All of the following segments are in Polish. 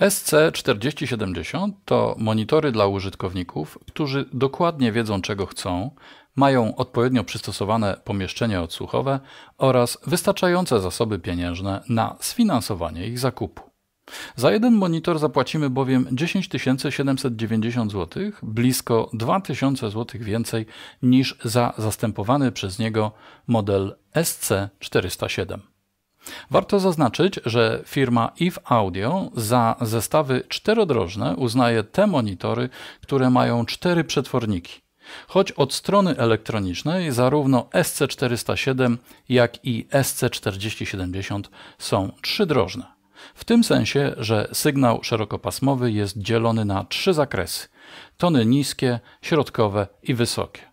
SC4070 to monitory dla użytkowników, którzy dokładnie wiedzą czego chcą, mają odpowiednio przystosowane pomieszczenie odsłuchowe oraz wystarczające zasoby pieniężne na sfinansowanie ich zakupu. Za jeden monitor zapłacimy bowiem 10 790 zł, blisko 2000 zł więcej niż za zastępowany przez niego model SC407. Warto zaznaczyć, że firma EVE Audio za zestawy czterodrożne uznaje te monitory, które mają cztery przetworniki. Choć od strony elektronicznej zarówno SC407, jak i SC4070 są trzydrożne. W tym sensie, że sygnał szerokopasmowy jest dzielony na trzy zakresy: tony niskie, środkowe i wysokie.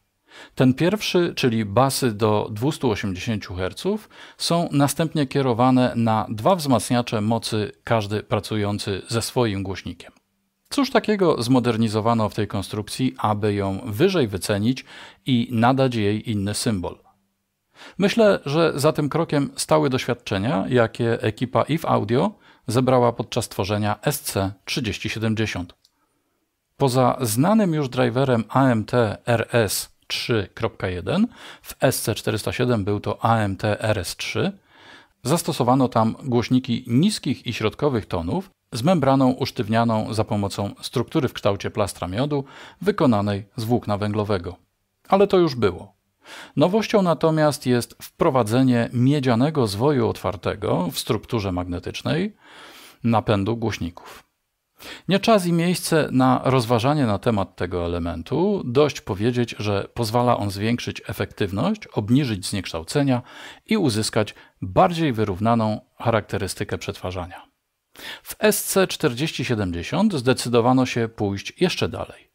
Ten pierwszy, czyli basy do 280 Hz, są następnie kierowane na dwa wzmacniacze mocy, każdy pracujący ze swoim głośnikiem. Cóż takiego zmodernizowano w tej konstrukcji, aby ją wyżej wycenić i nadać jej inny symbol? Myślę, że za tym krokiem stały doświadczenia, jakie ekipa IF Audio zebrała podczas tworzenia SC3070. Poza znanym już driverem AMT RS 3.1. W SC407 był to AMT RS3. Zastosowano tam głośniki niskich i środkowych tonów z membraną usztywnianą za pomocą struktury w kształcie plastra miodu wykonanej z włókna węglowego. Ale to już było. Nowością natomiast jest wprowadzenie miedzianego zwoju otwartego w strukturze magnetycznej napędu głośników. Nie czas i miejsce na rozważanie na temat tego elementu, dość powiedzieć, że pozwala on zwiększyć efektywność, obniżyć zniekształcenia i uzyskać bardziej wyrównaną charakterystykę przetwarzania. W SC4070 zdecydowano się pójść jeszcze dalej.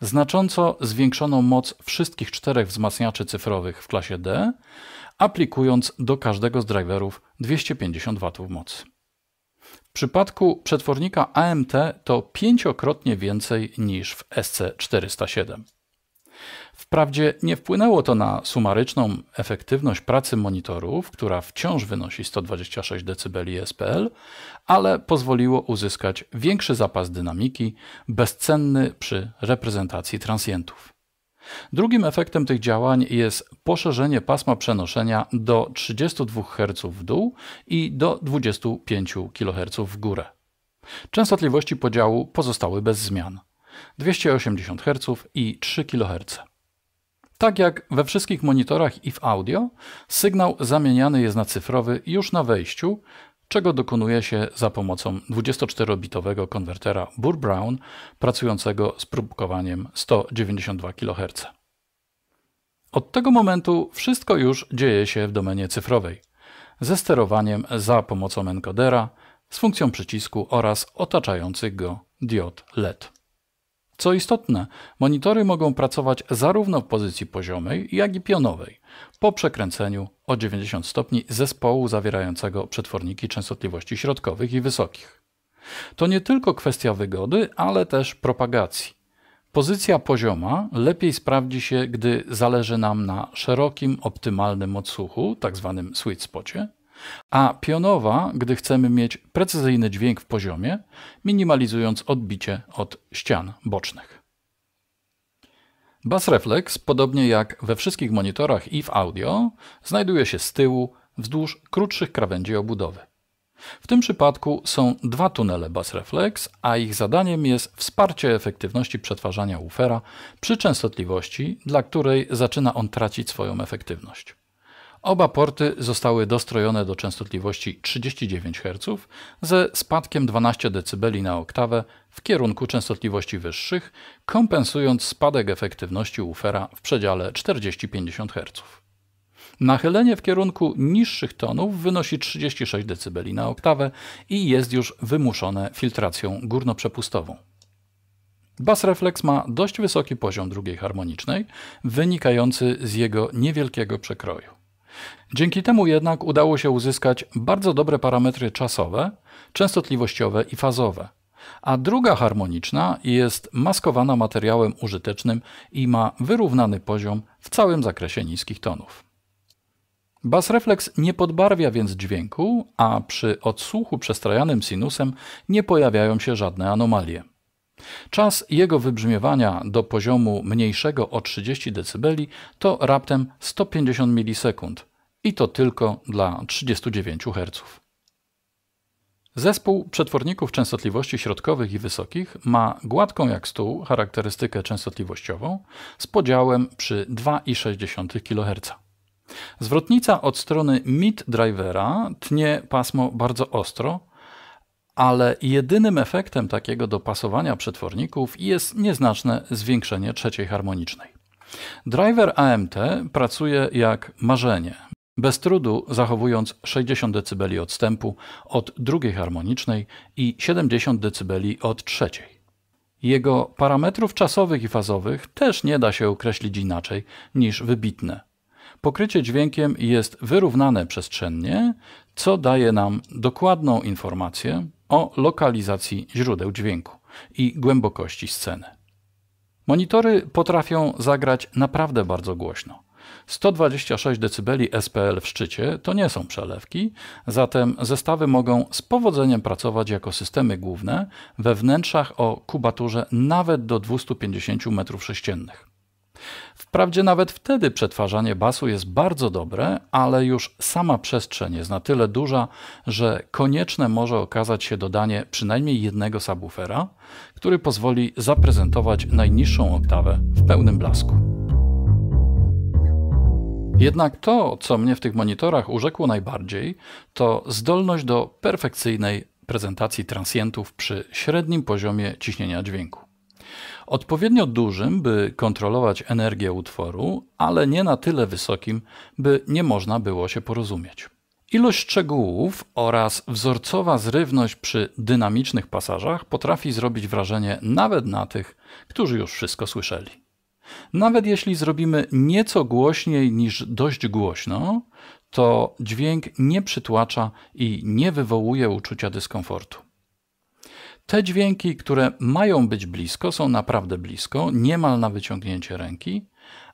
Znacząco zwiększono moc wszystkich czterech wzmacniaczy cyfrowych w klasie D, aplikując do każdego z driverów 250 W mocy. W przypadku przetwornika AMT to pięciokrotnie więcej niż w SC407. Wprawdzie nie wpłynęło to na sumaryczną efektywność pracy monitorów, która wciąż wynosi 126 dB SPL, ale pozwoliło uzyskać większy zapas dynamiki, bezcenny przy reprezentacji transientów. Drugim efektem tych działań jest poszerzenie pasma przenoszenia do 32 Hz w dół i do 25 kHz w górę. Częstotliwości podziału pozostały bez zmian 280 Hz i 3 kHz. Tak jak we wszystkich monitorach i w audio, sygnał zamieniany jest na cyfrowy już na wejściu, czego dokonuje się za pomocą 24-bitowego konwertera Burr Brown pracującego z próbkowaniem 192 kHz. Od tego momentu wszystko już dzieje się w domenie cyfrowej, ze sterowaniem za pomocą encodera, z funkcją przycisku oraz otaczających go diod LED. Co istotne, monitory mogą pracować zarówno w pozycji poziomej, jak i pionowej, po przekręceniu o 90 stopni zespołu zawierającego przetworniki częstotliwości środkowych i wysokich. To nie tylko kwestia wygody, ale też propagacji. Pozycja pozioma lepiej sprawdzi się, gdy zależy nam na szerokim, optymalnym odsłuchu, tzw. Tak sweet spocie, a pionowa, gdy chcemy mieć precyzyjny dźwięk w poziomie, minimalizując odbicie od ścian bocznych. Bass reflex, podobnie jak we wszystkich monitorach i w audio, znajduje się z tyłu, wzdłuż krótszych krawędzi obudowy. W tym przypadku są dwa tunele Bass Reflex, a ich zadaniem jest wsparcie efektywności przetwarzania woofera przy częstotliwości, dla której zaczyna on tracić swoją efektywność. Oba porty zostały dostrojone do częstotliwości 39 Hz ze spadkiem 12 dB na oktawę w kierunku częstotliwości wyższych, kompensując spadek efektywności ufera w przedziale 40-50 Hz. Nachylenie w kierunku niższych tonów wynosi 36 dB na oktawę i jest już wymuszone filtracją górnoprzepustową. Bass ma dość wysoki poziom drugiej harmonicznej, wynikający z jego niewielkiego przekroju. Dzięki temu jednak udało się uzyskać bardzo dobre parametry czasowe, częstotliwościowe i fazowe. A druga harmoniczna jest maskowana materiałem użytecznym i ma wyrównany poziom w całym zakresie niskich tonów. Bas refleks nie podbarwia więc dźwięku, a przy odsłuchu przestrajanym sinusem nie pojawiają się żadne anomalie. Czas jego wybrzmiewania do poziomu mniejszego o 30 dB to raptem 150 milisekund i to tylko dla 39 Hz. Zespół przetworników częstotliwości środkowych i wysokich ma gładką jak stół charakterystykę częstotliwościową z podziałem przy 2,6 kHz. Zwrotnica od strony mid drivera tnie pasmo bardzo ostro, ale jedynym efektem takiego dopasowania przetworników jest nieznaczne zwiększenie trzeciej harmonicznej. Driver AMT pracuje jak marzenie, bez trudu zachowując 60 dB odstępu od drugiej harmonicznej i 70 dB od trzeciej. Jego parametrów czasowych i fazowych też nie da się określić inaczej niż wybitne. Pokrycie dźwiękiem jest wyrównane przestrzennie, co daje nam dokładną informację o lokalizacji źródeł dźwięku i głębokości sceny. Monitory potrafią zagrać naprawdę bardzo głośno. 126 dB SPL w szczycie to nie są przelewki, zatem zestawy mogą z powodzeniem pracować jako systemy główne we wnętrzach o kubaturze nawet do 250 m3. Wprawdzie nawet wtedy przetwarzanie basu jest bardzo dobre, ale już sama przestrzeń jest na tyle duża, że konieczne może okazać się dodanie przynajmniej jednego subwoofera, który pozwoli zaprezentować najniższą oktawę w pełnym blasku. Jednak to, co mnie w tych monitorach urzekło najbardziej, to zdolność do perfekcyjnej prezentacji transientów przy średnim poziomie ciśnienia dźwięku odpowiednio dużym, by kontrolować energię utworu, ale nie na tyle wysokim, by nie można było się porozumieć. Ilość szczegółów oraz wzorcowa zrywność przy dynamicznych pasażach potrafi zrobić wrażenie nawet na tych, którzy już wszystko słyszeli. Nawet jeśli zrobimy nieco głośniej niż dość głośno, to dźwięk nie przytłacza i nie wywołuje uczucia dyskomfortu. Te dźwięki, które mają być blisko, są naprawdę blisko, niemal na wyciągnięcie ręki,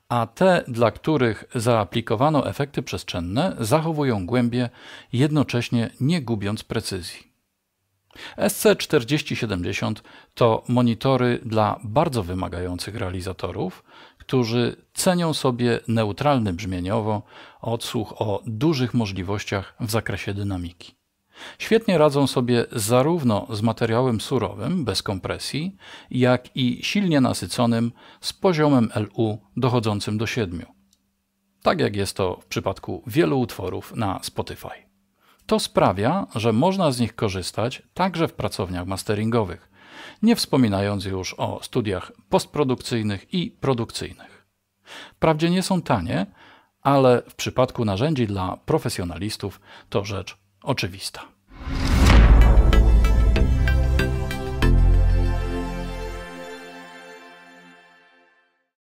a te, dla których zaaplikowano efekty przestrzenne, zachowują głębie, jednocześnie nie gubiąc precyzji. SC4070 to monitory dla bardzo wymagających realizatorów, którzy cenią sobie neutralny brzmieniowo odsłuch o dużych możliwościach w zakresie dynamiki. Świetnie radzą sobie zarówno z materiałem surowym, bez kompresji, jak i silnie nasyconym z poziomem LU dochodzącym do 7. Tak jak jest to w przypadku wielu utworów na Spotify. To sprawia, że można z nich korzystać także w pracowniach masteringowych, nie wspominając już o studiach postprodukcyjnych i produkcyjnych. Wprawdzie nie są tanie, ale w przypadku narzędzi dla profesjonalistów to rzecz oczywista.